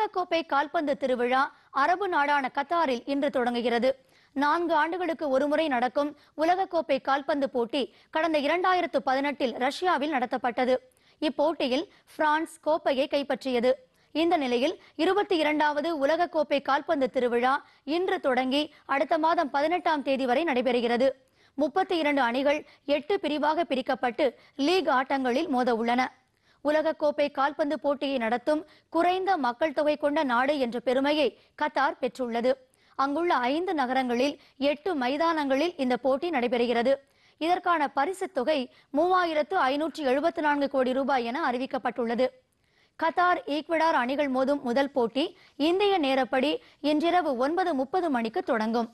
உலகக்கோப்பை கால்பந்து திருவிழா அரபு நாடான கத்தாரில் இன்று தொடங்குகிறது நான்கு ஆண்டுகளுக்கு ஒருமுறை நடக்கும் உலகக்கோப்பை கால்பந்து போட்டி கடந்த இரண்டாயிரத்து பதினெட்டில் ரஷ்யாவில் நடத்தப்பட்டது இப்போட்டியில் பிரான்ஸ் கோப்பையை கைப்பற்றியது இந்த நிலையில் இருபத்தி இரண்டாவது உலகக்கோப்பை கால்பந்து திருவிழா இன்று தொடங்கி அடுத்த மாதம் பதினெட்டாம் தேதி வரை நடைபெறுகிறது முப்பத்தி இரண்டு அணிகள் எட்டு பிரிவாக பிரிக்கப்பட்டு லீக் ஆட்டங்களில் மோத உள்ளன உலகக்கோப்பை கால்பந்து போட்டியை நடத்தும் குறைந்த மக்கள் தொகை கொண்ட நாடு என்ற பெருமையை கத்தார் பெற்றுள்ளது அங்குள்ள ஐந்து நகரங்களில் எட்டு மைதானங்களில் இந்த போட்டி நடைபெறுகிறது இதற்கான பரிசுத் தொகை மூவாயிரத்து ஐநூற்று எழுபத்தி நான்கு கோடி ரூபாய் என அறிவிக்கப்பட்டுள்ளது கத்தார் ஈக்வடார் அணிகள் மோதும் முதல் போட்டி இந்திய நேரப்படி இன்றிரவு ஒன்பது முப்பது மணிக்கு தொடங்கும்